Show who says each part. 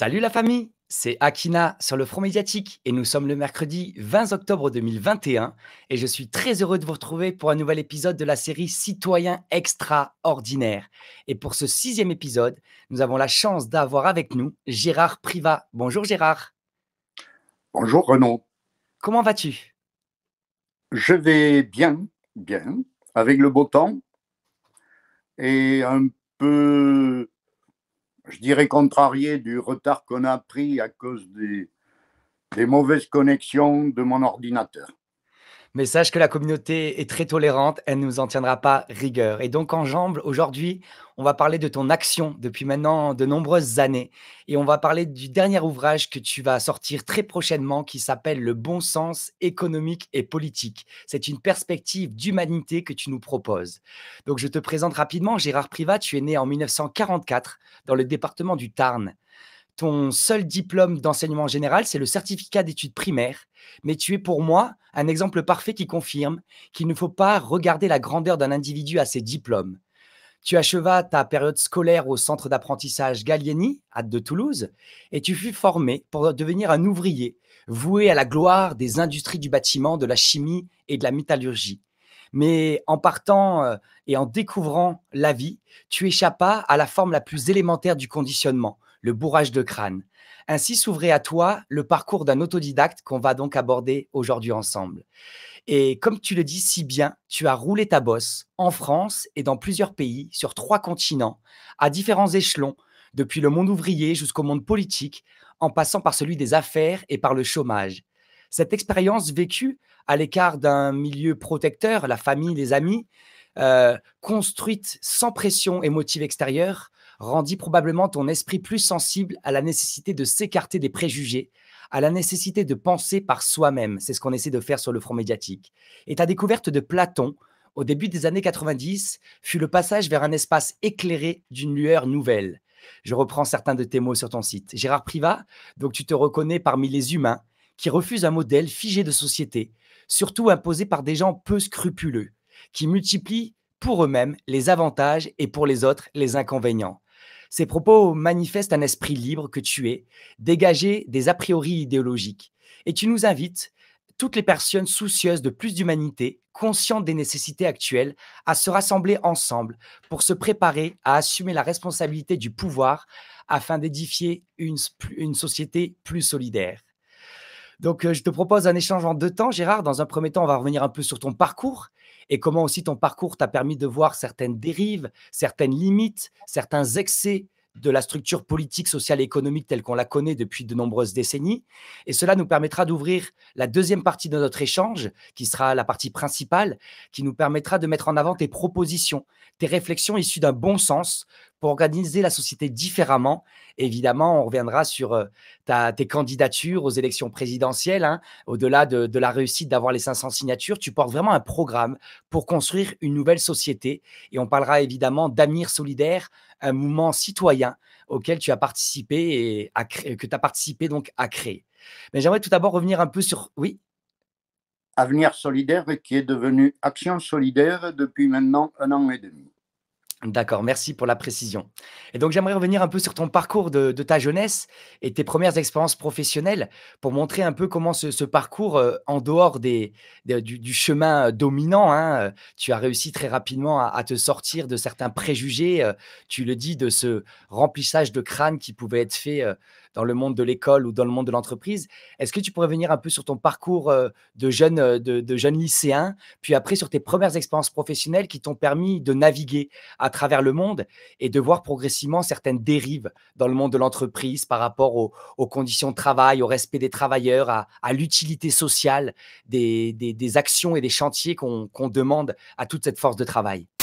Speaker 1: Salut la famille, c'est Akina sur le front médiatique et nous sommes le mercredi 20 octobre 2021 et je suis très heureux de vous retrouver pour un nouvel épisode de la série Citoyens extraordinaires. Et pour ce sixième épisode, nous avons la chance d'avoir avec nous Gérard Privat. Bonjour Gérard.
Speaker 2: Bonjour Renaud.
Speaker 1: Comment vas-tu Je
Speaker 2: vais bien, bien, avec le beau temps et un peu je dirais, contrarié du retard qu'on a pris à cause des, des mauvaises connexions de mon ordinateur.
Speaker 1: Mais sache que la communauté est très tolérante, elle ne nous en tiendra pas rigueur. Et donc en aujourd'hui, on va parler de ton action depuis maintenant de nombreuses années. Et on va parler du dernier ouvrage que tu vas sortir très prochainement qui s'appelle Le bon sens économique et politique. C'est une perspective d'humanité que tu nous proposes. Donc je te présente rapidement Gérard Privat, tu es né en 1944 dans le département du Tarn ton seul diplôme d'enseignement général, c'est le certificat d'études primaires. Mais tu es pour moi un exemple parfait qui confirme qu'il ne faut pas regarder la grandeur d'un individu à ses diplômes. Tu achevas ta période scolaire au centre d'apprentissage Gallieni, à de Toulouse, et tu fus formé pour devenir un ouvrier, voué à la gloire des industries du bâtiment, de la chimie et de la métallurgie. Mais en partant euh, et en découvrant la vie, tu échappas à la forme la plus élémentaire du conditionnement, le bourrage de crâne. Ainsi s'ouvrait à toi le parcours d'un autodidacte qu'on va donc aborder aujourd'hui ensemble. Et comme tu le dis si bien, tu as roulé ta bosse en France et dans plusieurs pays, sur trois continents, à différents échelons, depuis le monde ouvrier jusqu'au monde politique, en passant par celui des affaires et par le chômage. Cette expérience vécue à l'écart d'un milieu protecteur, la famille, les amis, euh, construite sans pression et extérieure, extérieurs, rendit probablement ton esprit plus sensible à la nécessité de s'écarter des préjugés, à la nécessité de penser par soi-même. C'est ce qu'on essaie de faire sur le front médiatique. Et ta découverte de Platon au début des années 90 fut le passage vers un espace éclairé d'une lueur nouvelle. Je reprends certains de tes mots sur ton site. Gérard Privat, donc tu te reconnais parmi les humains qui refusent un modèle figé de société, surtout imposé par des gens peu scrupuleux, qui multiplient pour eux-mêmes les avantages et pour les autres les inconvénients. Ces propos manifestent un esprit libre que tu es, dégagé des a priori idéologiques. Et tu nous invites, toutes les personnes soucieuses de plus d'humanité, conscientes des nécessités actuelles, à se rassembler ensemble pour se préparer à assumer la responsabilité du pouvoir afin d'édifier une, une société plus solidaire. Donc, euh, je te propose un échange en deux temps, Gérard. Dans un premier temps, on va revenir un peu sur ton parcours et comment aussi ton parcours t'a permis de voir certaines dérives, certaines limites, certains excès de la structure politique, sociale et économique telle qu'on la connaît depuis de nombreuses décennies. Et cela nous permettra d'ouvrir la deuxième partie de notre échange, qui sera la partie principale, qui nous permettra de mettre en avant tes propositions, tes réflexions issues d'un bon sens pour organiser la société différemment. Évidemment, on reviendra sur euh, tes candidatures aux élections présidentielles. Hein. Au-delà de, la réussite d'avoir les 500 signatures, tu portes vraiment un programme pour construire une nouvelle société. Et on parlera évidemment d'Avenir Solidaire, un mouvement citoyen auquel tu as participé et que tu as participé donc à créer. Mais j'aimerais tout d'abord revenir un peu sur... Oui Avenir Solidaire
Speaker 2: qui est devenu Action Solidaire depuis maintenant un an et demi.
Speaker 1: D'accord, merci pour la précision. Et donc j'aimerais revenir un peu sur ton parcours de, ta jeunesse et tes premières expériences professionnelles pour montrer un peu comment ce, parcours, euh, en dehors du, chemin euh, dominant, hein, euh, tu as réussi très rapidement à, te sortir de certains préjugés, tu le dis, de ce remplissage de crâne qui pouvait être fait dans le monde de l'école ou dans le monde de l'entreprise. Est-ce que tu pourrais venir un peu sur ton parcours euh, de jeune, euh, de, jeune lycéen, puis après sur tes premières expériences professionnelles qui t'ont permis de naviguer à travers le monde et de voir progressivement certaines dérives dans le monde de l'entreprise par rapport aux, conditions de travail, au respect des travailleurs, à, l'utilité sociale des, actions et des chantiers qu'on demande à toute cette force de travail